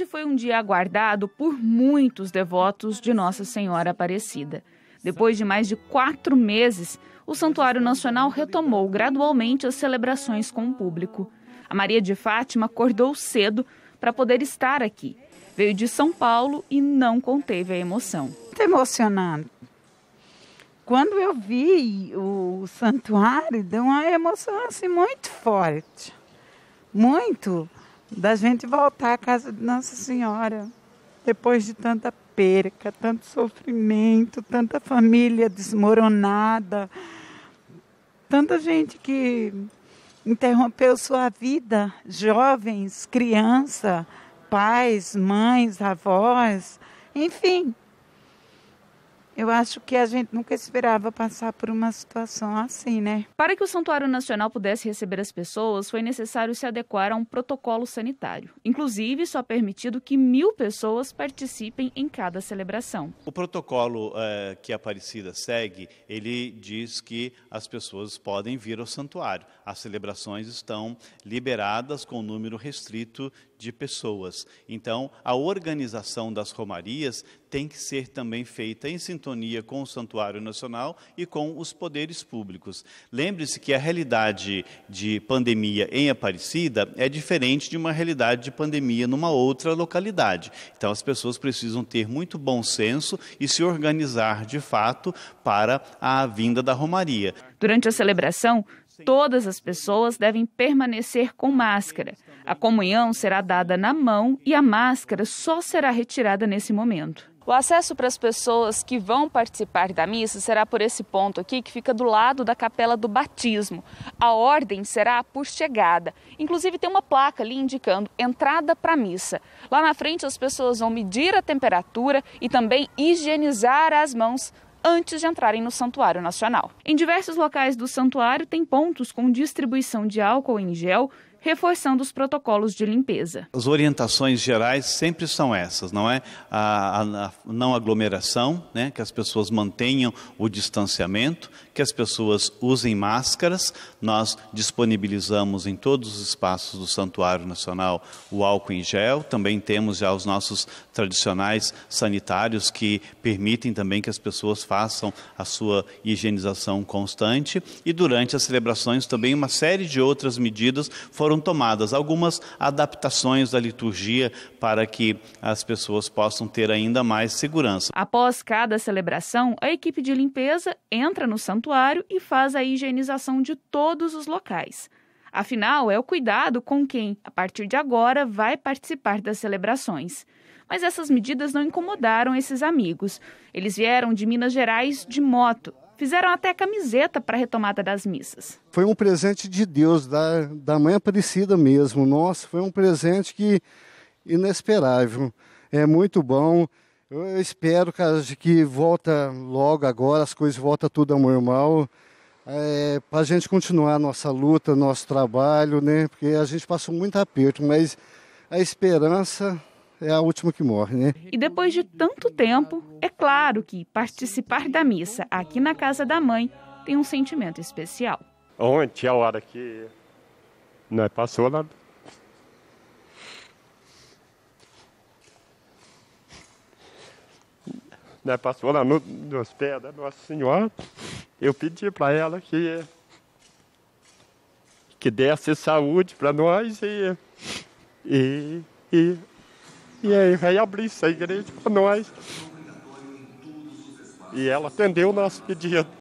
Hoje foi um dia aguardado por muitos devotos de Nossa Senhora Aparecida. Depois de mais de quatro meses, o Santuário Nacional retomou gradualmente as celebrações com o público. A Maria de Fátima acordou cedo para poder estar aqui. Veio de São Paulo e não conteve a emoção. Muito emocionado. Quando eu vi o santuário, deu uma emoção assim muito forte. Muito da gente voltar à casa de Nossa Senhora, depois de tanta perca, tanto sofrimento, tanta família desmoronada, tanta gente que interrompeu sua vida, jovens, criança, pais, mães, avós, enfim, eu acho que a gente nunca esperava passar por uma situação assim, né? Para que o Santuário Nacional pudesse receber as pessoas, foi necessário se adequar a um protocolo sanitário. Inclusive, só é permitido que mil pessoas participem em cada celebração. O protocolo é, que a Aparecida segue, ele diz que as pessoas podem vir ao santuário. As celebrações estão liberadas com um número restrito de pessoas. Então, a organização das romarias tem que ser também feita em sintonia sintonia com o Santuário Nacional e com os poderes públicos. Lembre-se que a realidade de pandemia em Aparecida é diferente de uma realidade de pandemia numa outra localidade. Então, as pessoas precisam ter muito bom senso e se organizar de fato para a vinda da Romaria. Durante a celebração, todas as pessoas devem permanecer com máscara. A comunhão será dada na mão e a máscara só será retirada nesse momento. O acesso para as pessoas que vão participar da missa será por esse ponto aqui, que fica do lado da capela do batismo. A ordem será por chegada. Inclusive, tem uma placa ali indicando entrada para a missa. Lá na frente, as pessoas vão medir a temperatura e também higienizar as mãos antes de entrarem no Santuário Nacional. Em diversos locais do santuário, tem pontos com distribuição de álcool em gel reforçando os protocolos de limpeza. As orientações gerais sempre são essas, não é? A, a, a não aglomeração, né? que as pessoas mantenham o distanciamento, que as pessoas usem máscaras. Nós disponibilizamos em todos os espaços do Santuário Nacional o álcool em gel. Também temos já os nossos tradicionais sanitários que permitem também que as pessoas façam a sua higienização constante. E durante as celebrações também uma série de outras medidas foram foram tomadas, algumas adaptações da liturgia para que as pessoas possam ter ainda mais segurança. Após cada celebração, a equipe de limpeza entra no santuário e faz a higienização de todos os locais. Afinal, é o cuidado com quem, a partir de agora, vai participar das celebrações. Mas essas medidas não incomodaram esses amigos. Eles vieram de Minas Gerais de moto Fizeram até camiseta para a retomada das missas. Foi um presente de Deus, da, da mãe Aparecida mesmo. Nossa, foi um presente que inesperável. É muito bom. Eu espero cara, que volta logo agora, as coisas voltam tudo ao normal. É, para a gente continuar nossa luta, nosso trabalho, né? Porque a gente passou muito aperto, mas a esperança é a última que morre, né? E depois de tanto tempo, é claro que participar da missa aqui na casa da mãe tem um sentimento especial. Ontem, a hora que nós é, passou lá. Nós é, passou lá no, nos pés da Nossa Senhora. Eu pedi para ela que, que desse saúde para nós e, e, e e aí, vai abrir essa igreja pra nós. E ela atendeu o nosso pedido.